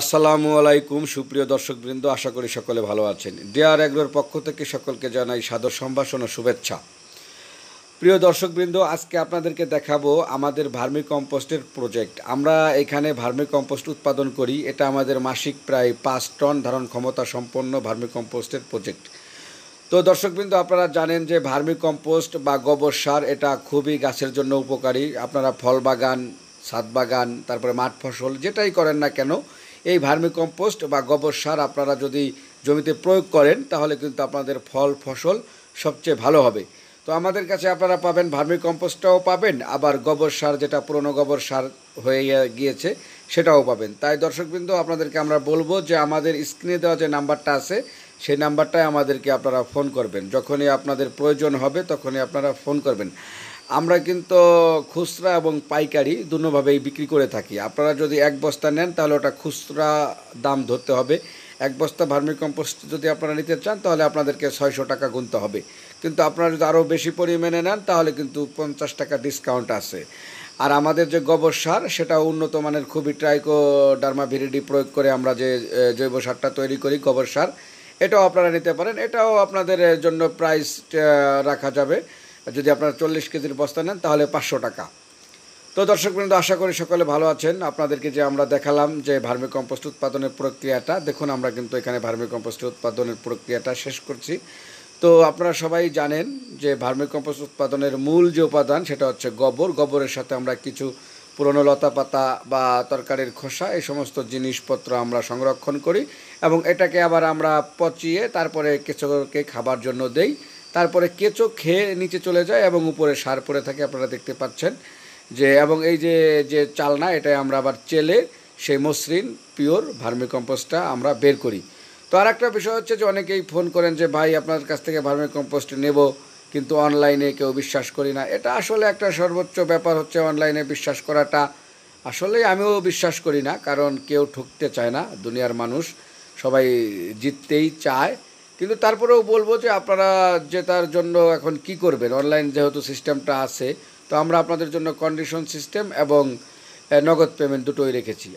আসসালামু আলাইকুম সুপ্রিয় দর্শকবৃন্দ আশা করি সকলে ভালো আছেন ডিআর এগ্রোর পক্ষ থেকে সকলকে জানাই সাদর সম্ভাষণ ও শুভেচ্ছা প্রিয় দর্শকবৃন্দ আজকে আপনাদেরকে দেখাবো আমাদের ভার্মি কম্পোস্টের প্রজেক্ট আমরা এখানে ভার্মি কম্পোস্ট উৎপাদন করি এটা আমাদের মাসিক প্রায় পাঁচ টন ধারণ ক্ষমতা সম্পন্ন ভার্মি কম্পোস্টের প্রজেক্ট তো দর্শকবৃন্দ আপনারা জানেন যে ভার্মি কম্পোস্ট বা গোবর সার এটা খুবই গাছের জন্য উপকারী আপনারা ফল বাগান ছাদ বাগান তারপরে মাঠ ফসল যেটাই করেন না কেন এই ভার্মি কম্পোস্ট বা গোবর সার আপনারা যদি জমিতে প্রয়োগ করেন তাহলে কিন্তু আপনাদের ফল ফসল সবচেয়ে ভালো হবে তো আমাদের কাছে আপনারা পাবেন ভার্মি কম্পোস্টটাও পাবেন আবার গোবর সার যেটা পুরনো গোবর সার হয়ে গিয়েছে সেটাও পাবেন তাই দর্শকবৃন্দ আপনাদেরকে আমরা বলবো যে আমাদের স্ক্রিনে দেওয়া যে নাম্বারটা আছে সেই নাম্বারটায় আমাদেরকে আপনারা ফোন করবেন যখনই আপনাদের প্রয়োজন হবে তখনই আপনারা ফোন করবেন আমরা কিন্তু খুচরা এবং পাইকারি দুভাবেই বিক্রি করে থাকি আপনারা যদি এক বস্তা নেন তাহলে ওটা খুচরা দাম ধরতে হবে এক বস্তা ভার্মিকম্পোস্ট যদি আপনারা নিতে চান তাহলে আপনাদেরকে ছয়শো টাকা গুনতে হবে কিন্তু আপনারা যদি আরও বেশি পরিমাণে নেন তাহলে কিন্তু পঞ্চাশ টাকা ডিসকাউন্ট আছে আর আমাদের যে গোবর সার সেটা উন্নত মানের খুবই ট্রাইকো ডার্মা ভিরিডি প্রয়োগ করে আমরা যে জৈব সারটা তৈরি করি গোবর সার এটাও আপনারা নিতে পারেন এটাও আপনাদের জন্য প্রাইস রাখা যাবে যদি আপনারা চল্লিশ কেজির বস্তা নেন তাহলে পাঁচশো টাকা তো দর্শকবৃন্দ আশা করি সকলে ভালো আছেন আপনাদেরকে যে আমরা দেখালাম যে ভার্মি কম্পোস্ট উৎপাদনের প্রক্রিয়াটা দেখুন আমরা কিন্তু এখানে ভার্মি কম্পোস্ট উৎপাদনের প্রক্রিয়াটা শেষ করছি তো আপনারা সবাই জানেন যে ভার্মি কম্পোস্ট উৎপাদনের মূল যে উপাদান সেটা হচ্ছে গোবর গোবরের সাথে আমরা কিছু পুরনো লতা পাতা বা তরকারির খোসা এই সমস্ত জিনিসপত্র আমরা সংরক্ষণ করি এবং এটাকে আবার আমরা পচিয়ে তারপরে কিছুকে খাবার জন্য দেই তারপরে কেঁচো খেয়ে নিচে চলে যায় এবং উপরে সার পড়ে থাকে আপনারা দেখতে পাচ্ছেন যে এবং এই যে যে চালনা এটা আমরা আবার চেলে সেই মসৃণ পিওর ভার্মিকম্পোস্টটা আমরা বের করি তো আর একটা বিষয় হচ্ছে যে অনেকেই ফোন করেন যে ভাই আপনার কাছ থেকে ভার্মিকম্পোস্ট নেব কিন্তু অনলাইনে কেউ বিশ্বাস করি না এটা আসলে একটা সর্বোচ্চ ব্যাপার হচ্ছে অনলাইনে বিশ্বাস করাটা আসলে আমিও বিশ্বাস করি না কারণ কেউ ঠকতে চায় না দুনিয়ার মানুষ সবাই জিততেই চায় কিন্তু তারপরেও বলবো যে আপনারা জেতার জন্য এখন কি করবেন অনলাইন যেহেতু সিস্টেমটা আছে তো আমরা আপনাদের জন্য কন্ডিশন সিস্টেম এবং নগদ পেমেন্ট দুটোই রেখেছি